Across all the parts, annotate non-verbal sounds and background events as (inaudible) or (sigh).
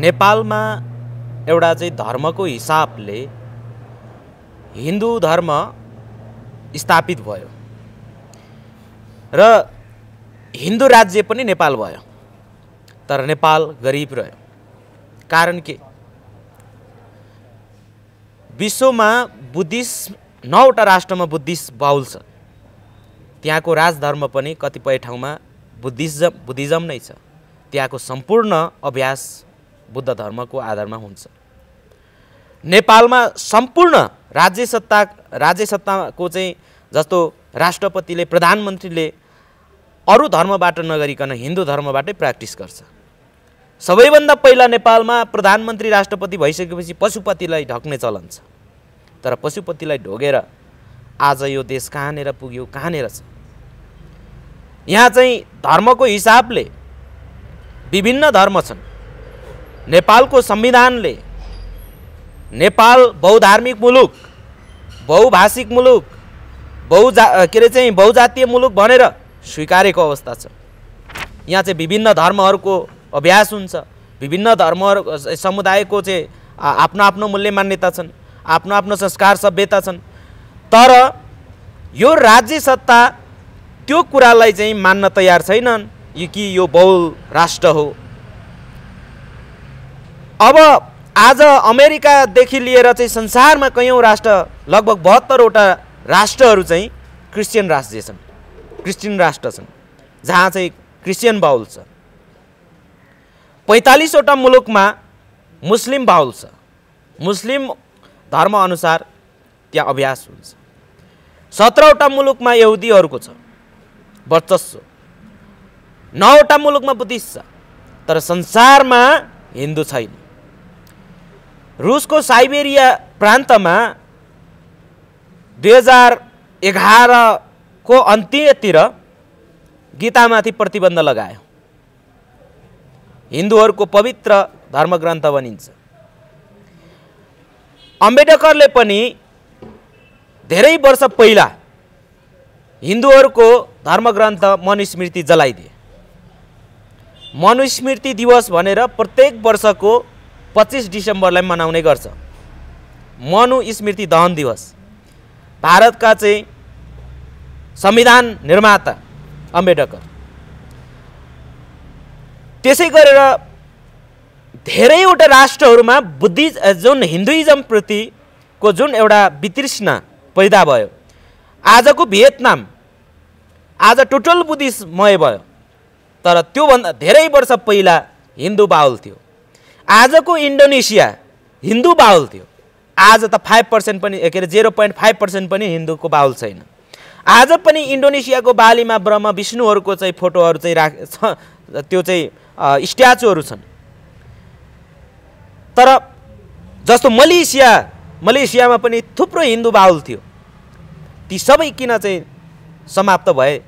नेपालमा एउटा चाहिँ धर्मको हिसाबले हिन्दू धर्म स्थापित भयो र हिन्दू राज्य पनि नेपाल भयो तर नेपाल गरिब रह्यो कारण के विश्वमा बुद्धिस्ट नौवटा राष्ट्रमा बुद्धिस्ट बाहुल छ त्यहाँको राजधर्म पनि कतिपय ठाउँमा बुद्धिज्म बुद्धिज्म नै छ त्यहाँको सम्पूर्ण अभ्यास बुद्ध धर्मको आधारमा हुन्छ नेपालमा सम्पूर्ण राज्य सत्ता राज्य सत्ताको चाहिँ जस्तो राष्ट्रपतिले प्रधानमन्त्रीले अरू धर्मबाट नगरिकन हिन्दू धर्मबाटै प्र्याक्टिस गर्छ सबैभन्दा पहिला नेपालमा प्रधानमन्त्री राष्ट्रपति भइसकेपछि पशुपतिलाई ढक्ने चलन छ तर पशुपतिलाई ढोगेर आज यो देश कहाँनिर पुग्यो कहाँनिर छ यहाँ चाहिँ धर्मको हिसाबले विभिन्न धर्म छन् नेपालको संविधानले नेपाल बहुधार्मिक मुलुक बहुभाषिक मुलुक बहुजा के अरे चाहिँ बहुजातीय मुलुक भनेर स्वीकारेको अवस्था छ यहाँ चाहिँ विभिन्न धर्महरूको अभ्यास हुन्छ विभिन्न धर्महरू समुदायको चाहिँ आफ्नो आफ्नो मूल्य मान्यता छन् आफ्नो आफ्नो संस्कार सभ्यता छन् तर यो राज्य सत्ता त्यो कुरालाई चाहिँ मान्न तयार छैनन् यो कि यो बहुल राष्ट्र हो अब आज अमेरिकादेखि लिएर चाहिँ संसारमा कैयौँ राष्ट्र लगभग बहत्तरवटा राष्ट्रहरू चाहिँ क्रिस्चियन राष्ट्र छन् क्रिस्चियन राष्ट्र छन् जहाँ चाहिँ क्रिस्चियन बाहुल छ पैँतालिसवटा मुलुकमा मुस्लिम बाहुल छ मुस्लिम धर्मअनुसार त्यहाँ अभ्यास हुन्छ सत्रवटा मुलुकमा यहुदीहरूको छ वर्चस्व नौवटा मुलुकमा बुद्धिस्ट छ तर संसारमा हिन्दू छैन रुसको साइबेरिया प्रान्तमा दुई हजार एघारको अन्त्यतिर गीतामाथि प्रतिबन्ध लगायो हिन्दूहरूको पवित्र धर्मग्रन्थ भनिन्छ अम्बेडकरले पनि धेरै वर्ष पहिला हिन्दूहरूको धर्मग्रन्थ मनुस्मृति जलाइदिए मनुस्मृति दिवस भनेर प्रत्येक वर्षको पच्चिस डिसेम्बरलाई मनाउने गर्छ मनु स्मृति दहन दिवस भारतका चाहिँ संविधान निर्माता अम्बेडकर त्यसै गरेर धेरैवटा राष्ट्रहरूमा बुद्धि जुन हिन्दुइजमप्रतिको जुन एउटा वितृष्णा पैदा भयो आजको भियतनाम आज टोटल बुद्धिस्टमय भयो तर त्योभन्दा धेरै वर्ष पहिला हिन्दू बाहुल थियो आजको इन्डोनेसिया हिन्दू बाहुल थियो आज त फाइभ पर्सेन्ट पनि के अरे जेरो पोइन्ट फाइभ पर्सेन्ट पनि हिन्दूको बाहुल छैन आज पनि इन्डोनेसियाको बालीमा ब्रह्म विष्णुहरूको चाहिँ फोटोहरू चाहिँ राख छ त्यो चाहिँ स्ट्याचुहरू छन् तर जस्तो मलेसिया मलेसियामा पनि थुप्रो हिन्दू बाहुल थियो ती सबै किन चाहिँ समाप्त भए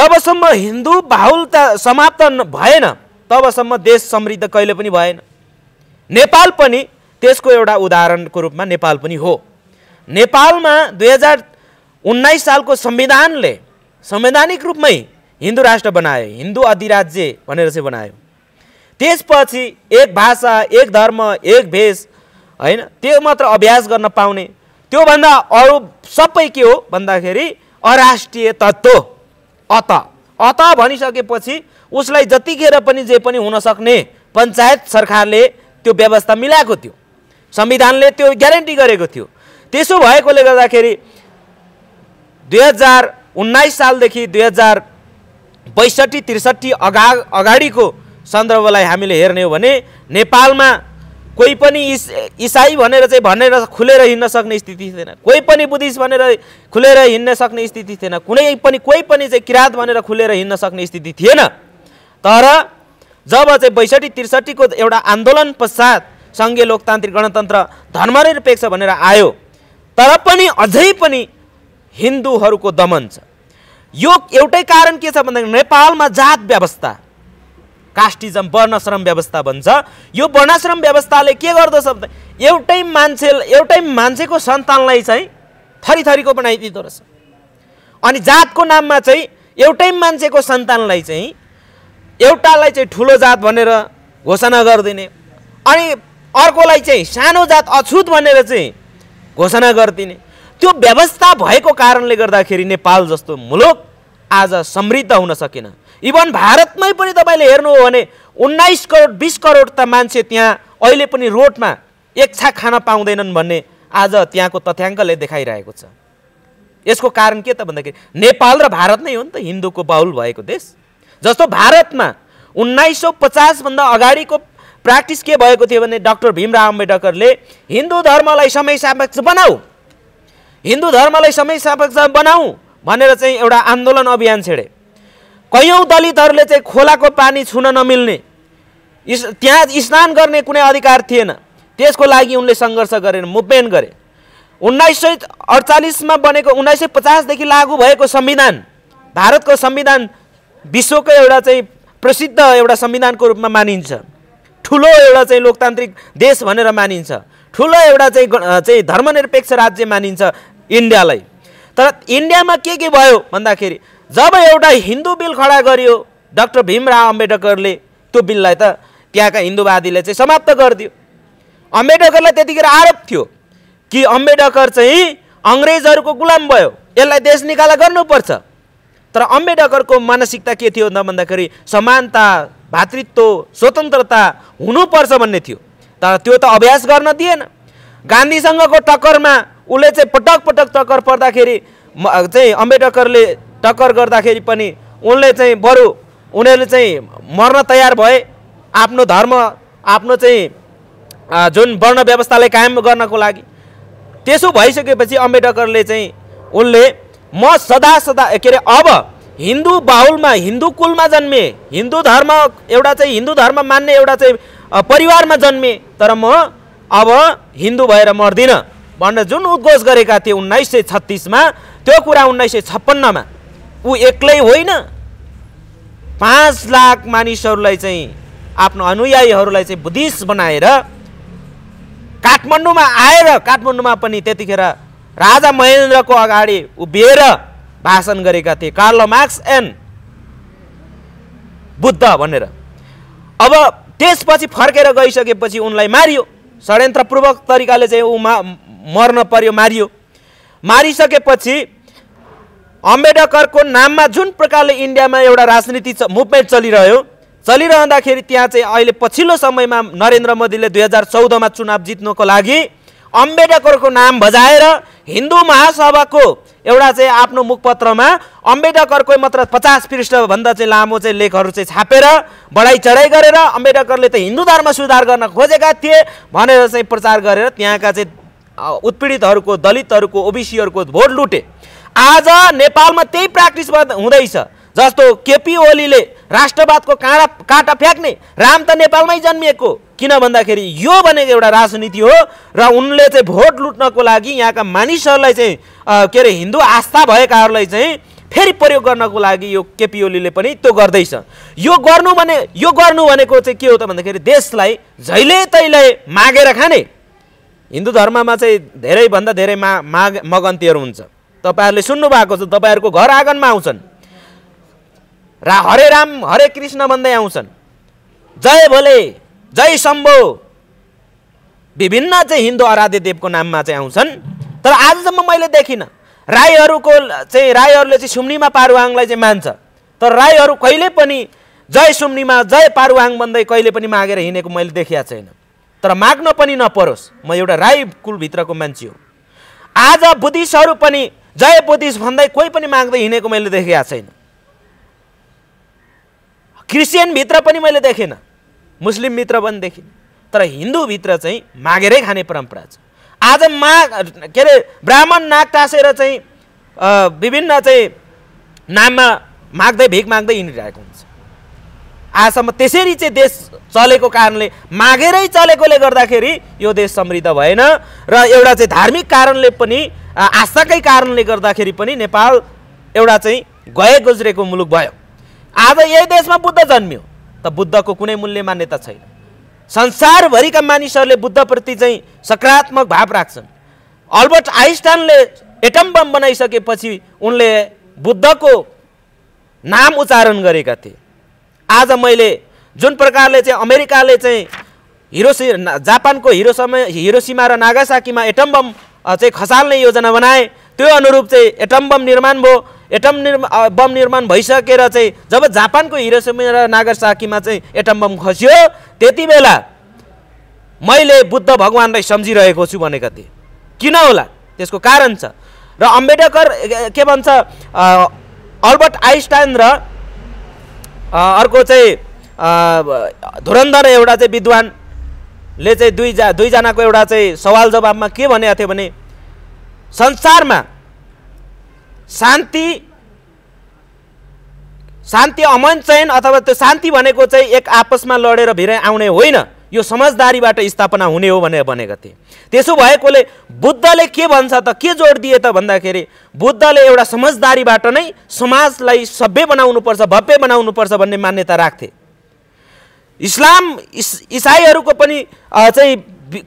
जबसम्म हिन्दू बाहुलता समाप्त भएन तबसम्म देश समृद्ध कहिले पनि भएन नेपाल पनि त्यसको एउटा उदाहरणको रूपमा नेपाल पनि हो नेपालमा दुई हजार उन्नाइस सालको संविधानले संवैधानिक रूपमै हिन्दू राष्ट्र बनायो हिन्दू अधिराज्य भनेर चाहिँ बनायो त्यसपछि एक भाषा एक धर्म एक भेष होइन त्यो मात्र अभ्यास गर्न पाउने त्योभन्दा अरू सबै के हो भन्दाखेरि अराष्ट्रिय तत्त्व अत अत भनिसकेपछि उसलाई जतिखेर पनि जे पनि हुनसक्ने पञ्चायत सरकारले त्यो व्यवस्था मिलाएको थियो संविधानले त्यो ग्यारेन्टी गरेको थियो त्यसो भएकोले गर्दाखेरि दुई हजार उन्नाइस सालदेखि दुई हजार बैसठी त्रिसठी अगा अगाडिको सन्दर्भलाई हामीले हेर्ने हो भने नेपालमा कोही पनि इस इसाई भनेर चाहिँ भनेर खुलेर हिँड्न सक्ने स्थिति थिएन कोही पनि बुद्धिस्ट भनेर खुलेर हिँड्न सक्ने स्थिति थिएन कुनै पनि कोही पनि चाहिँ किराँत भनेर खुलेर हिँड्न सक्ने स्थिति थिएन तर जब चाहिँ बैसठी त्रिसठीको एउटा आन्दोलन पश्चात सङ्घीय लोकतान्त्रिक गणतन्त्र धर्मनिरपेक्ष भनेर आयो तर पनि अझै पनि हिन्दूहरूको दमन छ यो एउटै कारण के छ भन्दाखेरि नेपालमा जात व्यवस्था कास्टिजम वर्णाश्रम व्यवस्था भन्छ यो वर्णाश्रम व्यवस्थाले के गर्दछ भने एउटै मान्छे एउटै मान्छेको सन्तानलाई चाहिँ थरी थरीको बनाइदिँदो रहेछ अनि जातको नाममा चाहिँ एउटै मान्छेको सन्तानलाई चाहिँ एउटालाई चाहिँ ठुलो जात भनेर घोषणा गरिदिने अनि अर्कोलाई चाहिँ सानो जात अछुत भनेर चाहिँ घोषणा गरिदिने त्यो व्यवस्था भएको कारणले गर्दाखेरि नेपाल जस्तो मुलुक आज समृद्ध हुन सकेन इभन भारतमै पनि तपाईँले हेर्नु हो भने उन्नाइस करोड बिस करोड त मान्छे त्यहाँ अहिले पनि रोडमा एक छाक खान पाउँदैनन् भन्ने आज त्यहाँको तथ्याङ्कले देखाइरहेको छ यसको कारण के त भन्दाखेरि नेपाल र भारत नै हो नि त हिन्दूको बाहुल भएको देश जस्तो भारतमा उन्नाइस सौ पचासभन्दा अगाडिको प्र्याक्टिस के भएको थियो भने डाक्टर भीमराव अम्बेडकरले हिन्दू धर्मलाई समय सापेक्ष बनाऊ हिन्दू धर्मलाई समय सापेक्ष बनाऊ भनेर चाहिँ एउटा आन्दोलन अभियान छेडे कैयौँ दलितहरूले चाहिँ खोलाको पानी छुन नमिल्ने इस त्यहाँ स्नान गर्ने कुनै अधिकार थिएन त्यसको लागि उनले सङ्घर्ष गरेन मुभमेन्ट गरे उन्नाइस सय अडचालिसमा बनेको उन्नाइस सय पचासदेखि लागू भएको संविधान भारतको संविधान विश्वको एउटा चाहिँ प्रसिद्ध एउटा संविधानको रूपमा मानिन्छ ठुलो एउटा चाहिँ लोकतान्त्रिक देश भनेर मानिन्छ ठुलो एउटा चाहिँ चाहिँ धर्मनिरपेक्ष राज्य मानिन्छ इन्डियालाई तर इन्डियामा के के भयो भन्दाखेरि जब एउटा हिन्दू बिल खडा गरियो डाक्टर भीमराव अम्बेडकरले त्यो बिललाई त त्यहाँका हिन्दूवादीले चाहिँ समाप्त गरिदियो अम्बेडकरलाई त्यतिखेर आरोप थियो कि अम्बेडकर चाहिँ अङ्ग्रेजहरूको गुलाम भयो यसलाई देश निकाला गर्नुपर्छ तर अम्बेडकरको मानसिकता के थियो भन्दाखेरि समानता भातृत्व स्वतन्त्रता हुनुपर्छ भन्ने थियो तर त्यो त अभ्यास गर्न दिएन गान्धीसँगको टक्करमा उसले चाहिँ पटक पटक टक्कर पर्दाखेरि चाहिँ अम्बेडकरले टक्कर गर्दाखेरि पनि उनले चाहिँ बरु उनीहरूले चाहिँ मर्न तयार भए आफ्नो धर्म आफ्नो चाहिँ जुन वर्ण व्यवस्थालाई कायम गर्नको लागि त्यसो भइसकेपछि अम्बेडकरले चाहिँ उनले म सदा सदा के अरे अब हिन्दू बाहुलमा हिन्दू कुलमा जन्मे हिन्दू धर्म एउटा चाहिँ हिन्दू धर्म मान्ने एउटा चाहिँ परिवारमा जन्मे तर म अब हिन्दू भएर मर्दिनँ भनेर जुन उद्घोष गरेका थिए उन्नाइस सय छत्तिसमा त्यो कुरा उन्नाइस सय छप्पन्नमा ऊ एक्लै होइन पाँच लाख मानिसहरूलाई चाहिँ आफ्नो अनुयायीहरूलाई चाहिँ बुद्धिस्ट बनाएर काठमाडौँमा आएर काठमाडौँमा पनि त्यतिखेर राजा महेन्द्रको अगाडि उभिएर भाषण गरेका थिए कार्लो मार्क्स एन्ड बुद्ध भनेर अब त्यसपछि फर्केर गइसकेपछि उनलाई मारियो षड्यन्त्रपूर्वक तरिकाले चाहिँ ऊ मा मर्न पर्यो मारियो मारिसकेपछि अम्बेडकरको नाममा जुन प्रकारले इन्डियामा एउटा राजनीति मुभमेन्ट चलिरह्यो चलिरहँदाखेरि त्यहाँ चाहिँ अहिले पछिल्लो समयमा नरेन्द्र मोदीले दुई हजार चौधमा चुनाव जित्नुको लागि अम्बेडकरको नाम बजाएर हिन्दू महासभाको एउटा चाहिँ आफ्नो मुखपत्रमा अम्बेडकरको मात्र पचास पृष्ठभन्दा चाहिँ लामो चाहिँ लेखहरू चाहिँ छापेर बढाइ चढाइ गरेर अम्बेडकरले त हिन्दू धर्म सुधार गर्न खोजेका थिए भनेर चाहिँ प्रचार गरेर त्यहाँका चाहिँ उत्पीडितहरूको दलितहरूको ओबिसीहरूको भोट लुटे आज नेपालमा त्यही प्र्याक्टिस हुँदैछ जस्तो केपी ओलीले राष्ट्रवादको काँडा काँटा फ्याँक्ने राम त नेपालमै जन्मिएको किन भन्दाखेरि यो भनेको एउटा राजनीति हो र उनले चाहिँ भोट लुट्नको लागि यहाँका मानिसहरूलाई चाहिँ के अरे हिन्दू आस्था भएकाहरूलाई चाहिँ फेरि प्रयोग गर्नको लागि यो केपी ओलीले पनि त्यो गर्दैछ यो गर्नु भने यो गर्नु भनेको चाहिँ के हो त भन्दाखेरि देशलाई जहिले तैले मागेर खाने हिन्दू धर्ममा चाहिँ धेरैभन्दा धेरै मा माग मगन्तीहरू हुन्छ तपाईँहरूले सुन्नुभएको छ तपाईँहरूको घर आँगनमा आउँछन् रा हरे राम हरे कृष्ण भन्दै आउँछन् जय भोले जय शम्भो विभिन्न चाहिँ हिन्दू आराध्य देवको नाममा चाहिँ आउँछन् तर आजसम्म मैले देखिनँ राईहरूको चाहिँ राईहरूले चाहिँ सुम्नीमा पारुवाङलाई चाहिँ मान्छ तर राईहरू कहिले पनि जय सुम्नीमा जय पारुवाङ भन्दै कहिले पनि मागेर हिँडेको मैले देखिया छैन तर माग्न पनि नपरोस् म एउटा राई कुलभित्रको मान्छे हो आज बुद्धिस्टहरू पनि जय बुद्धिस्ट भन्दै कोही पनि माग्दै हिँडेको मैले देखेको छैन क्रिस्चियनभित्र पनि मैले देखेन मुस्लिम मित्र पनि देखिनँ तर हिन्दूभित्र चाहिँ मागेरै खाने परम्परा छ आज मा के अरे ब्राह्मण नाक टाँसेर चाहिँ विभिन्न चाहिँ नाममा माग्दै भिख माग्दै हिँडिरहेको हुन्छ आजसम्म त्यसरी चाहिँ देश चलेको कारणले मागेरै चलेकोले गर्दाखेरि यो देश समृद्ध भएन र एउटा चाहिँ धार्मिक कारणले पनि आस्थाकै कारणले गर्दाखेरि पनि नेपाल एउटा चाहिँ गए गुज्रेको मुलुक भयो आज यही देशमा बुद्ध जन्मियो त बुद्धको कुनै मूल्य मान्यता छैन संसारभरिका मानिसहरूले बुद्धप्रति चाहिँ सकारात्मक भाव राख्छन् अल्बर्ट आइन्स्टाइनले एटम बम बनाइसकेपछि उनले बुद्धको नाम उच्चारण गरेका थिए आज मैले जुन प्रकारले चाहिँ अमेरिकाले चाहिँ हिरोसि जापानको हिरोसमा हिरोसीमा र नागासाकीमा एटम बम चाहिँ खसाल्ने योजना बनाए त्यो अनुरूप चाहिँ एटम बम निर्माण भयो एटम निर्मा बम निर्माण भइसकेर चाहिँ जब जापानको हिरोसोमा र नागरसाकीमा चाहिँ एटम बम खस्यो त्यति बेला मैले बुद्ध भगवान्लाई सम्झिरहेको छु भनेका थिएँ किन होला त्यसको कारण छ र अम्बेडकर के भन्छ अल्बर्ट आइन्स्टाइन र अर्को चाहिँ धुरन्धर एउटा चाहिँ विद्वान ले चाहिँ दुईजा दुईजनाको एउटा चाहिँ सवाल जवाबमा के भनेको थियो भने संसारमा शान्ति शान्ति अमन चयन अथवा त्यो शान्ति भनेको चाहिँ एक आपसमा लडेर भिराइ आउने होइन यो समझदारीबाट स्थापना हुने हो भनेर भनेका थिए त्यसो भएकोले बुद्धले के भन्छ त के जोड दिए त भन्दाखेरि बुद्धले एउटा समझदारीबाट नै समाजलाई सभ्य बनाउनुपर्छ भव्य बनाउनुपर्छ भन्ने मान्यता राख्थे इस्लाम इस इसाईहरूको पनि चाहिँ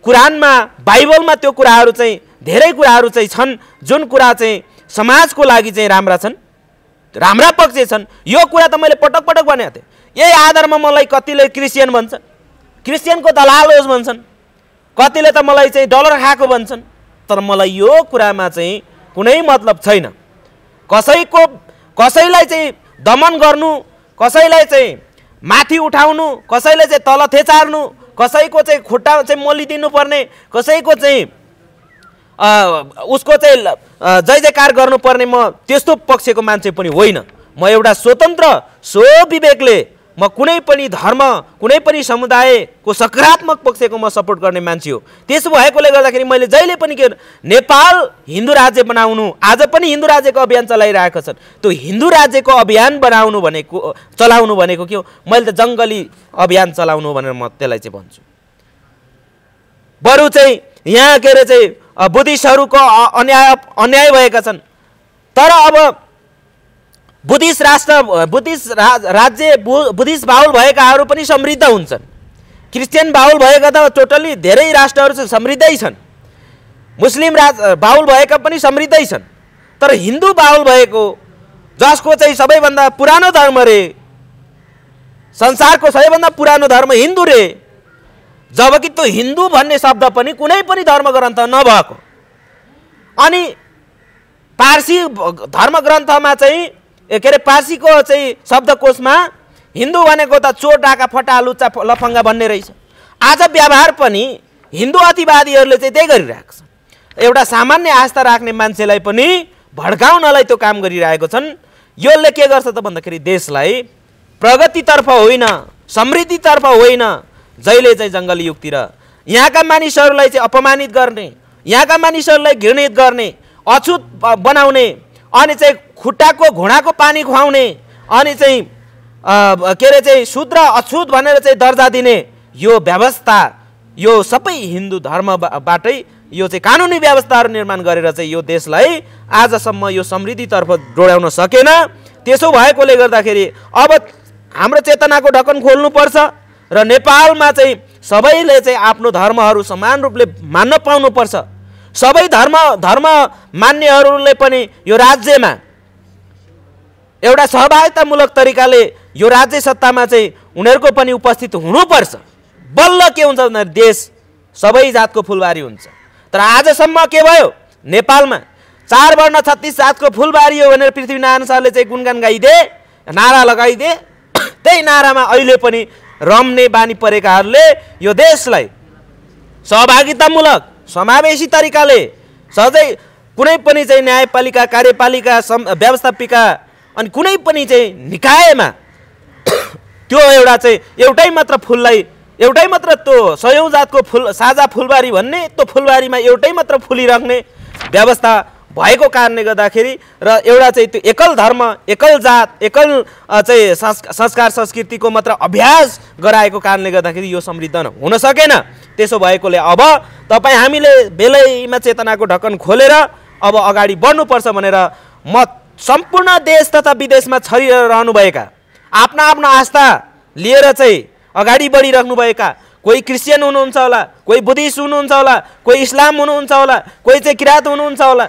कुरानमा बाइबलमा त्यो कुराहरू चाहिँ धेरै कुराहरू चाहिँ छन् जुन कुरा चाहिँ समाजको लागि चाहिँ राम्रा छन् राम्रा पक्ष छन् यो कुरा त मैले पटक पटक भनेको थिएँ यही आधारमा मलाई कतिले क्रिस्चियन भन्छन् क्रिस्चियनको दलाल होस् भन्छन् कतिले त मलाई चाहिँ डलर खाएको भन्छन् तर मलाई यो कुरामा चाहिँ कुनै मतलब छैन कसैको कसैलाई चाहिँ दमन गर्नु कसैलाई चाहिँ माथि उठाउनु कसैले चाहिँ तल थेचार्नु कसैको चाहिँ खुट्टा चाहिँ मोलिदिनुपर्ने कसैको चाहिँ उसको चाहिँ जय जयकार गर्नुपर्ने म त्यस्तो पक्षको मान्छे पनि होइन म एउटा स्वतन्त्र स्वविवेकले म कुनै पनि धर्म कुनै पनि समुदायको सकारात्मक पक्षको म सपोर्ट गर्ने मान्छे हो त्यसो भएकोले गर्दाखेरि मैले जहिले पनि के नेपाल हिन्दू राज्य बनाउनु आज पनि हिन्दू राज्यको अभियान चलाइरहेका छन् त्यो हिन्दू राज्यको अभियान बनाउनु भनेको चलाउनु भनेको के हो मैले त जङ्गली अभियान चलाउनु भनेर म त्यसलाई चाहिँ भन्छु बरु चाहिँ यहाँ के अरे चाहिँ बुद्धिस्टहरूको अन्याय अन्याय भएका छन् तर अब बुद्धिस्ट राष्ट्र बुद्धिस्ट रा राज्य बुद्धिस्ट बाहुल भएकाहरू पनि समृद्ध हुन्छन् क्रिस्चियन बाहुल भएका त टोटल्ली धेरै राष्ट्रहरू चाहिँ समृद्धै छन् मुस्लिम राज बाहुल भएका पनि समृद्धै छन् तर हिन्दू बाहुल भएको जसको चाहिँ सबैभन्दा पुरानो धर्म रे संसारको सबैभन्दा पुरानो धर्म हिन्दू रे जबकि त्यो हिन्दू भन्ने शब्द पनि कुनै पनि धर्म ग्रन्थ नभएको अनि पारसी धर्म ग्रन्थमा चाहिँ के अरे पार्सीको चाहिँ शब्दकोशमा हिन्दू भनेको त चोर डाका फटा लुच्चा लफङ्गा भन्ने रहेछ आज व्यवहार पनि हिन्दू अतिवादीहरूले चाहिँ त्यही गरिरहेको छ एउटा सामान्य आस्था राख्ने मान्छेलाई पनि भड्काउनलाई त्यो काम गरिरहेको छन् यसले के गर्छ त भन्दाखेरि देशलाई प्रगतितर्फ होइन समृद्धितर्फ होइन जहिले चाहिँ जङ्गली युगतिर यहाँका मानिसहरूलाई चाहिँ अपमानित गर्ने यहाँका मानिसहरूलाई घृणित गर्ने अछुत बनाउने अनि चाहिँ खुट्टाको घुँडाको पानी खुवाउने अनि चाहिँ के अरे चाहिँ शुद्ध र अछुत भनेर चाहिँ दर्जा दिने यो व्यवस्था यो सबै हिन्दू धर्मबाटै यो चाहिँ कानुनी व्यवस्थाहरू निर्माण गरेर चाहिँ यो देशलाई आजसम्म यो समृद्धितर्फ डोड्याउन सकेन त्यसो भएकोले गर्दाखेरि अब हाम्रो चेतनाको ढकन खोल्नुपर्छ र नेपालमा चाहिँ सबैले चाहिँ आफ्नो धर्महरू समान रूपले मान्न पाउनुपर्छ सबै धर्म धर्म मान्नेहरूले पनि यो राज्यमा एउटा सहभागितामूलक तरिकाले यो राज्य सत्तामा चाहिँ उनीहरूको पनि उपस्थित हुनुपर्छ बल्ल के हुन्छ भन्दा देश सबै जातको फुलबारी हुन्छ तर आजसम्म के भयो नेपालमा चार वर्ण छत्तिस जातको फुलबारी हो भनेर पृथ्वीनारायण शाहले चाहिँ गुणगान गाइदिए नारा लगाइदिए (coughs) त्यही नारामा अहिले पनि रम्ने बानी परेकाहरूले यो देशलाई सहभागितामूलक समावेशी तरिकाले सधैँ कुनै पनि चाहिँ न्यायपालिका कार्यपालिका सम् व्यवस्थापिका अनि कुनै पनि चाहिँ निकायमा (coughs) त्यो एउटा चाहिँ एउटै मात्र फुललाई एउटै मात्र त्यो सयौँ जातको फुल साझा फुलबारी भन्ने त्यो फुलबारीमा एउटै मात्र फुलिराख्ने व्यवस्था भएको कारणले गर्दाखेरि र एउटा चाहिँ त्यो एकल धर्म एकल जात एकल चाहिँ संस् संस्कार संस्कृतिको मात्र अभ्यास गराएको कारणले गर्दाखेरि यो समृद्ध हुन सकेन त्यसो भएकोले अब तपाईँ हामीले बेलैमा चेतनाको ढक्कन खोलेर अब अगाडि बढ्नुपर्छ भनेर म सम्पूर्ण देश तथा विदेशमा छरिएर छरिरहनुभएका आफ्ना आफ्ना आस्था लिएर चाहिँ अगाडि बढिराख्नुभएका कोही क्रिस्चियन हुनुहुन्छ होला कोही बुद्धिस्ट हुनुहुन्छ होला कोही इस्लाम हुनुहुन्छ होला कोही चाहिँ किराँत हुनुहुन्छ होला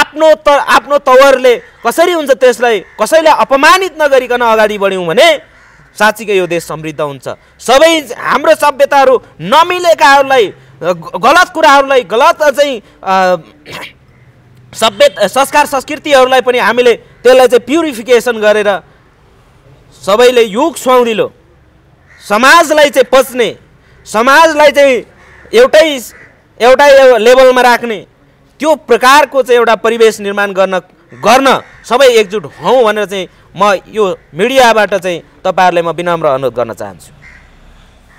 आफ्नो त आफ्नो तवरले कसरी हुन्छ त्यसलाई कसैलाई अपमानित नगरिकन अगाडि बढ्यौँ भने साँच्चीकै यो देश समृद्ध हुन्छ सबै हाम्रो सभ्यताहरू नमिलेकाहरूलाई गलत कुराहरूलाई गलत चाहिँ सभ्य संस्कार संस्कृतिहरूलाई पनि हामीले त्यसलाई चाहिँ प्युरिफिकेसन गरेर सबैले युग सुहाउँदिलो समाजलाई चाहिँ पच्ने समाजलाई चाहिँ एउटै एउटै लेभलमा राख्ने त्यो प्रकारको चाहिँ एउटा परिवेश निर्माण गर्न गर्न सबै एकजुट हौँ भनेर चाहिँ म यो मिडियाबाट चाहिँ तपाईँहरूले म विनम्र अनुरोध गर्न चाहन्छु